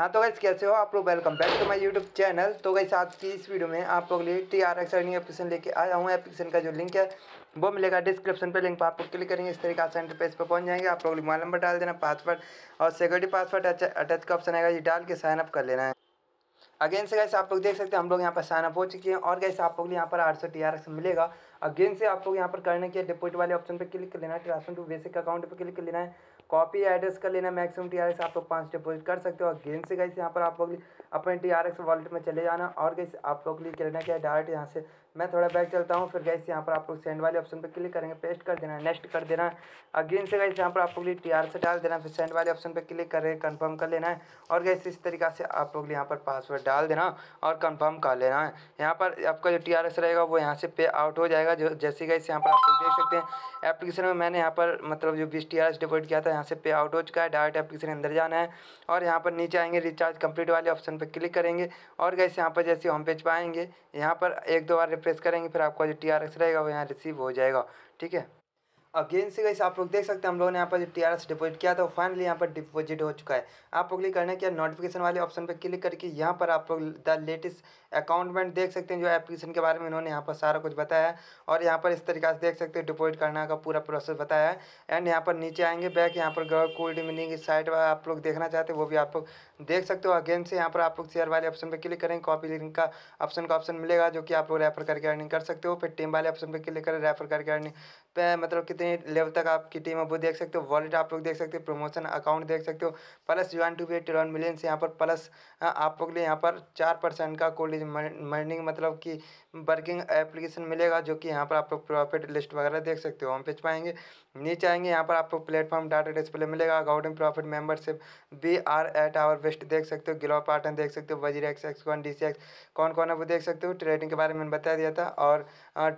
हाँ तो गैस कैसे हो आप लोग welcome back to my YouTube channel तो गैस आज की इस वीडियो में आप लोग T R X running application लेके आया हूँ एप्लीकेशन का जो लिंक है वो मिलेगा डिस्क्रिप्शन पे लिंक पर आप लोग क्लिक करेंगे इस तरीके से पेज पर पहुँच जाएंगे आप लोग मोबाइल नंबर डाल देना पासवर्ड और सिक्योरिटी पासवर्ड अटैच का ऑप्शन आएगा ये डाल के साइनअप कर लेना है अगेन से गैस आप लोग देख सकते हैं हम लोग यहाँ पर साइनअप हो चुके हैं और गैस आप लोग यहाँ पर आठ सौ टी आर एक्स मिलेगा अगेन से आप लोग यहाँ पर करने के डिपोजिट वाले ऑप्शन पर क्लिक कर लेना है ट्रांसफर टू बेसिक अकाउंट पर क्लिक कर लेना है कॉपी एड्रेस कर लेना मैक्सिमम टी आर एक्स आप लोग पाँच डिपोजिट कर सकते हो और गेन से गई यहाँ पर आप लोग अपने टी आर एक्स वॉलेट में चले जाना और गई आप लोग लिए करना क्या है डायरेक्ट यहाँ से मैं थोड़ा बैक चलता हूँ फिर गई यहाँ पर आप लोग सेंड वाले ऑप्शन पर क्लिक करेंगे पेस्ट कर देना नेक्स्ट कर देना है और अगेन से गई यहाँ पर आप लोग टी आर एस डाल देना फिर सेंड वाले ऑप्शन पर क्लिक करें कन्फर्म कर लेना है और कैसे इस तरीके से आप लोग यहाँ पर पासवर्ड डाल देना और कन्फर्म कर लेना है यहाँ पर आपका जो टी आर एस रहेगा वो यहाँ से पे आउट हो जाएगा जो जैसे गैस यहाँ पर आप लोग देख सकते हैं एप्लीकेशन में मैंने यहाँ पर मतलब जो बीस टी आर एस डिपोजिट किया था यहाँ से पे आउट हो चुका है डायरेक्ट एप्लीकेशन अंदर जाना है और यहाँ पर नीचे आएंगे रिचार्ज कंप्लीट वाले ऑप्शन पर क्लिक करेंगे और गैस यहाँ पर जैसे होम पेज पर आएंगे यहाँ पर एक दो बार रिफ्रेश करेंगे फिर आपका जो टी आर रहेगा वो यहाँ रिसीव हो जाएगा ठीक है अगेन से गई आप लोग देख सकते हैं हम लोगों ने यहाँ पर टी आर एस डिपोजिट किया था फाइनली यहाँ पर डिपोजिट हो चुका है आप लोग क्लिक करने क्या नोटिफिकेशन वाले ऑप्शन पर क्लिक करके यहाँ पर आप लोग द लेटेस्ट अकाउंटमेंट देख सकते हैं जो एप्लीकेशन के बारे में इन्होंने यहाँ पर सारा कुछ बताया है और यहाँ पर इस तरीके से देख सकते हैं डिपोजिट करना का पूरा प्रोसेस बताया है एंड यहाँ पर नीचे आएंगे बैक यहाँ पर कोल्ड मिनिंग साइट आप लोग देखना चाहते हैं वो भी आप लोग देख सकते हो अगेन से यहाँ पर आप लोग शेयर वाले ऑप्शन पर क्लिक करेंगे कॉपी लिंक का ऑप्शन का ऑप्शन मिलेगा जो कि आप लोग रेफर करके अर्निंग कर सकते हो फिर टीम वाले ऑप्शन पर क्लिक करें रेफर करके अर्निंग पे मतलब कितने लेवल तक आपकी टीम है वो देख सकते हो वॉलेट आप लोग देख सकते हो प्रमोशन अकाउंट देख सकते हो plus U N two B eight million यहाँ पर प्लस आप लोग लिए यहाँ पर चार परसेंट का कोल्ड मर्निंग मतलब कि वर्किंग एप्लीकेशन मिलेगा जो कि यहाँ पर आप लोग प्रॉफिट लिस्ट वगैरह देख सकते हो हम पेज पाएंगे नीचे आएंगे यहाँ पर आप लोग प्लेटफॉर्म डाटा डिस्प्ले मिलेगा accounting profit membership B R eight hour best देख सकते हो ग्लो पार्टन देख सकते हो WazirX X one D C X कौन कौन है वो देख सकते हो ट्रेडिंग के बारे में बता दिया था और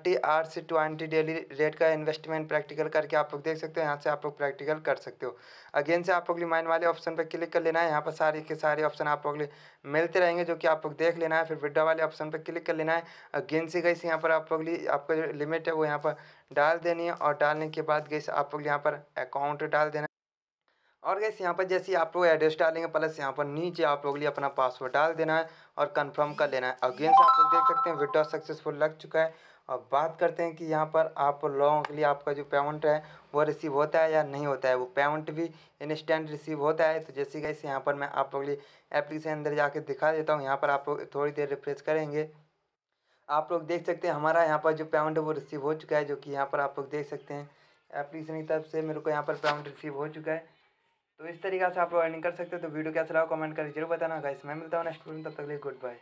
T R C twenty daily rate का इन्वेस्टमेंट प्रैक्टिकल करके आप लोग देख सकते हो यहाँ से आप लोग प्रैक्टिकल कर सकते हो अगेन से आप लोग रिमाइंड वाले ऑप्शन पर क्लिक कर लेना है यहाँ पर सारे के सारे ऑप्शन आप लोग मिलते रहेंगे जो कि आप लोग देख लेना है फिर विड्रा वाले ऑप्शन पर क्लिक कर लेना है अगेन से गई यहाँ पर आप लोग आपका जो लिमिट है वो यहाँ पर डाल देनी है और डालने के बाद गई आप लोग यहाँ पर अकाउंट डाल देना और गैस यहाँ पर जैसे आप लोग एड्रेस डालेंगे प्लस यहाँ पर नीचे आप लोग लिए अपना पासवर्ड डाल देना है और कंफर्म कर लेना है अगेन आप लोग देख सकते हैं विड्रॉ सक्सेसफुल लग चुका है और बात करते हैं कि यहाँ पर आप लोगों के लिए आपका जो पेमेंट है वो रिसीव होता है या नहीं होता है वो पेमेंट भी इंस्टेंट रिसीव होता है तो जैसे गैस यहाँ पर मैं आप लोग लिए एप्लीकेशन अंदर जाके दिखा देता हूँ यहाँ पर आप लोग थोड़ी देर रिफ्रेश करेंगे आप लोग देख सकते हैं हमारा यहाँ पर जो पेमेंट है वो रिसीव हो चुका है जो कि यहाँ पर आप लोग देख सकते हैं एप्लीकेशन की तरफ से मेरे को यहाँ पर पेमेंट रिसीव हो चुका है तो इस तरीके से आप लोग अर्निंग कर सकते हो तो वीडियो कैसा लगा कमेंट करके जरूर बताना गाइस मैं मिलता हूँ नेक्स्ट वीडियो तब तक लिए गुड बाय